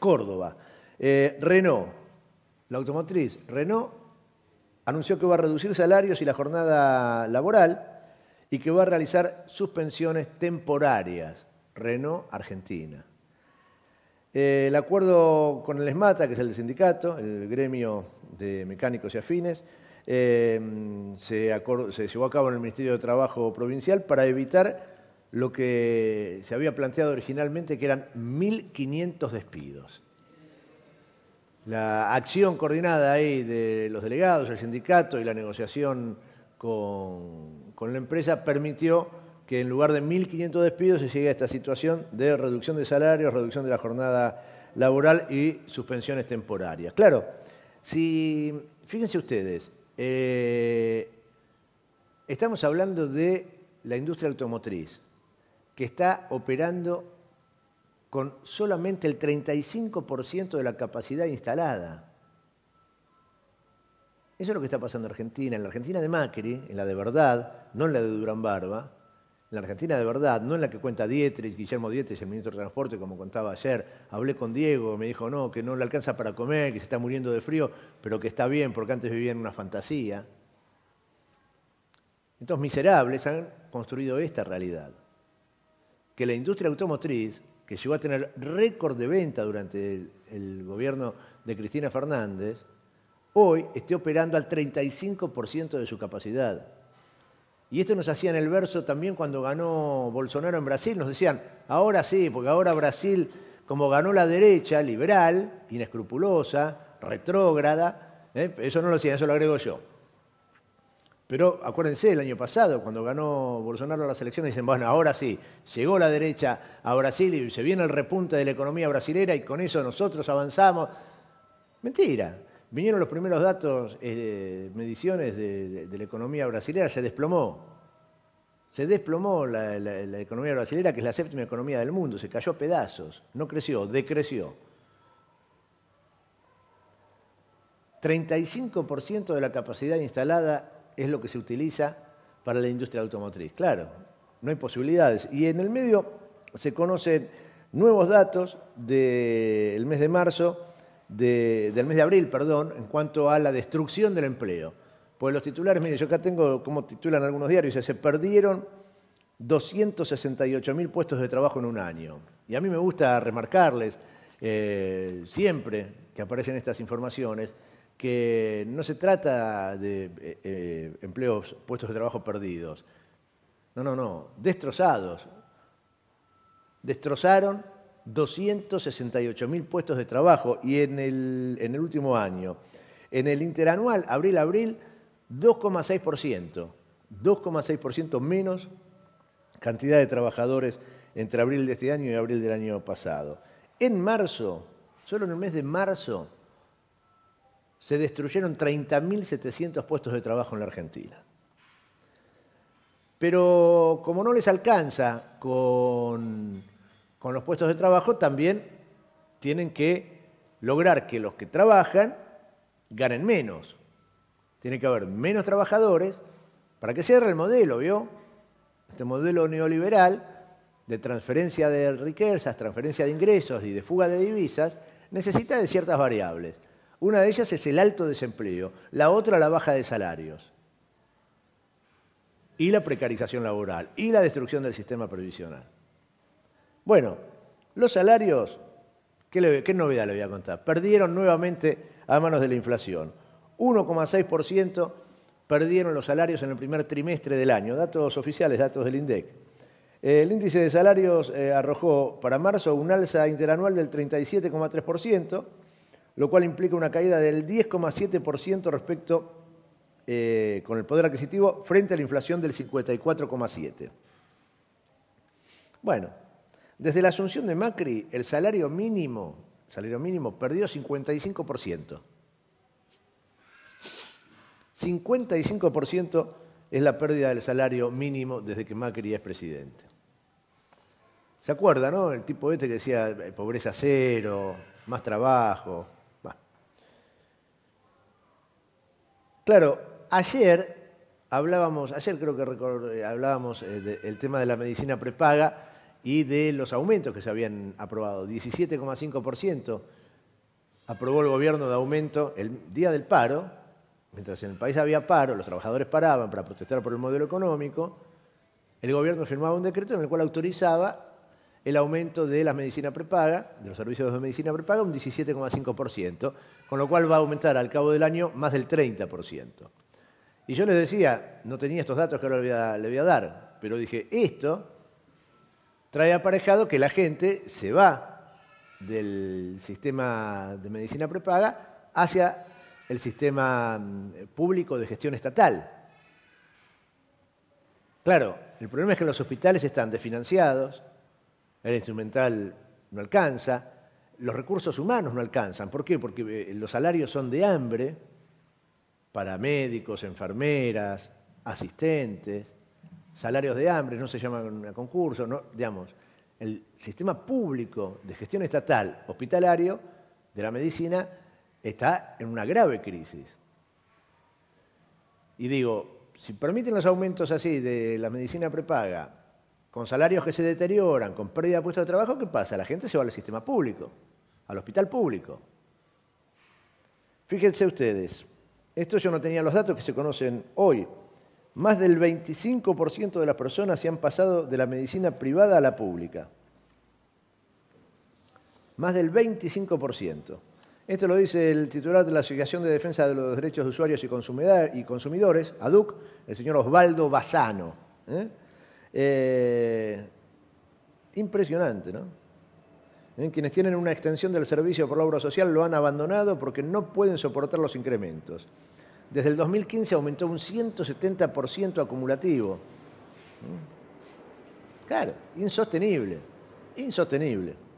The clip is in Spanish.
Córdoba. Eh, Renault, la automotriz Renault anunció que va a reducir salarios y la jornada laboral y que va a realizar suspensiones temporarias. Renault Argentina. Eh, el acuerdo con el ESMATA, que es el sindicato, el gremio de mecánicos y afines, eh, se, se llevó a cabo en el Ministerio de Trabajo Provincial para evitar lo que se había planteado originalmente, que eran 1.500 despidos. La acción coordinada ahí de los delegados, el sindicato y la negociación con, la empresa permitió que en lugar de 1.500 despidos se llegue a esta situación de reducción de salarios, reducción de la jornada laboral y suspensiones temporarias. Claro, si, fíjense ustedes, eh, estamos hablando de la industria automotriz, que está operando con solamente el 35% de la capacidad instalada. Eso es lo que está pasando en Argentina. En la Argentina de Macri, en la de verdad, no en la de Durán Barba, en la Argentina de verdad, no en la que cuenta Dietrich, Guillermo Dietrich, el ministro de Transporte, como contaba ayer. Hablé con Diego, me dijo no, que no le alcanza para comer, que se está muriendo de frío, pero que está bien, porque antes vivía en una fantasía. Estos miserables han construido esta realidad que la industria automotriz, que llegó a tener récord de venta durante el, gobierno de Cristina Fernández, hoy esté operando al 35% de su capacidad. Y esto nos hacía en el verso también cuando ganó Bolsonaro en Brasil, nos decían, ahora sí, porque ahora Brasil, como ganó la derecha liberal, inescrupulosa, retrógrada, ¿eh? eso no lo decían, eso lo agrego yo, pero acuérdense, el año pasado, cuando ganó Bolsonaro las elecciones, dicen, bueno, ahora sí, llegó la derecha a Brasil y se viene el repunte de la economía brasilera y con eso nosotros avanzamos. Mentira. Vinieron los primeros datos, eh, mediciones de, la economía brasilera, se desplomó. Se desplomó la, economía brasilera, que es la séptima economía del mundo, se cayó pedazos, no creció, decreció. 35% de la capacidad instalada es lo que se utiliza para la industria automotriz. Claro, no hay posibilidades. Y en el medio se conocen nuevos datos del mes de marzo, del mes de abril, perdón, en cuanto a la destrucción del empleo. Pues los titulares, mire, yo acá tengo como titulan algunos diarios, se perdieron 268 mil puestos de trabajo en un año. Y a mí me gusta remarcarles eh, siempre que aparecen estas informaciones, que no se trata de eh, eh, empleos, puestos de trabajo perdidos. No, no, no, destrozados. Destrozaron 268 mil puestos de trabajo y en el, en el último año. En el interanual, abril-abril, 2,6%. 2,6% menos cantidad de trabajadores entre abril de este año y abril del año pasado. En marzo, solo en el mes de marzo, se destruyeron 30.700 puestos de trabajo en la Argentina. Pero como no les alcanza con, los puestos de trabajo, también tienen que lograr que los que trabajan ganen menos. Tiene que haber menos trabajadores para que cierre el modelo, ¿vio? Este modelo neoliberal de transferencia de riquezas, transferencia de ingresos y de fuga de divisas necesita de ciertas variables. Una de ellas es el alto desempleo, la otra la baja de salarios y la precarización laboral y la destrucción del sistema previsional. Bueno, los salarios, ¿qué, novedad le voy a contar? Perdieron nuevamente a manos de la inflación. 1,6% perdieron los salarios en el primer trimestre del año, datos oficiales, datos del INDEC. El índice de salarios eh, arrojó para marzo un alza interanual del 37,3%, lo cual implica una caída del 10,7% respecto eh, con el poder adquisitivo frente a la inflación del 54,7%. Bueno, desde la asunción de Macri, el salario mínimo, salario mínimo perdió 55%. 55% es la pérdida del salario mínimo desde que Macri es presidente. ¿Se acuerda, no? El tipo este que decía eh, pobreza cero, más trabajo, Claro, ayer hablábamos, ayer creo que eh, hablábamos eh, del tema de la medicina prepaga y de los aumentos que se habían aprobado. 17,5% aprobó el gobierno de aumento el día del paro, mientras en el país había paro, los trabajadores paraban para protestar por el modelo económico, el gobierno firmaba un decreto en el cual autorizaba el aumento de las medicina prepaga, de los servicios de medicina prepaga, un 17,5%, con lo cual va a aumentar al cabo del año más del 30%. Y yo les decía, no tenía estos datos que ahora le voy a, voy dar, pero dije, esto trae aparejado que la gente se va del sistema de medicina prepaga hacia el sistema mm, público de gestión estatal. Claro, el problema es que los hospitales están desfinanciados, el instrumental no alcanza, los recursos humanos no alcanzan. ¿Por qué? Porque eh, los salarios son de hambre para médicos, enfermeras, asistentes, salarios de hambre, no se llaman a concurso, no, digamos, el sistema público de gestión estatal hospitalario de la medicina está en una grave crisis. Y digo, si permiten los aumentos así de la medicina prepaga con salarios que se deterioran, con pérdida de puestos de trabajo, ¿qué pasa? La gente se va al sistema público, al hospital público. Fíjense ustedes, esto yo no tenía los datos que se conocen hoy. Más del 25% de las personas se han pasado de la medicina privada a la pública. Más del 25%. Esto lo dice el titular de la Asociación de Defensa de los Derechos de Usuarios y Consumidores, ADUC, el señor Osvaldo Bazano. ¿Eh? Eh, impresionante, ¿no? ¿Eh? Quienes tienen una extensión del servicio por la obra social lo han abandonado porque no pueden soportar los incrementos. Desde el 2015 aumentó un 170% acumulativo. ¿Eh? Claro, insostenible, insostenible.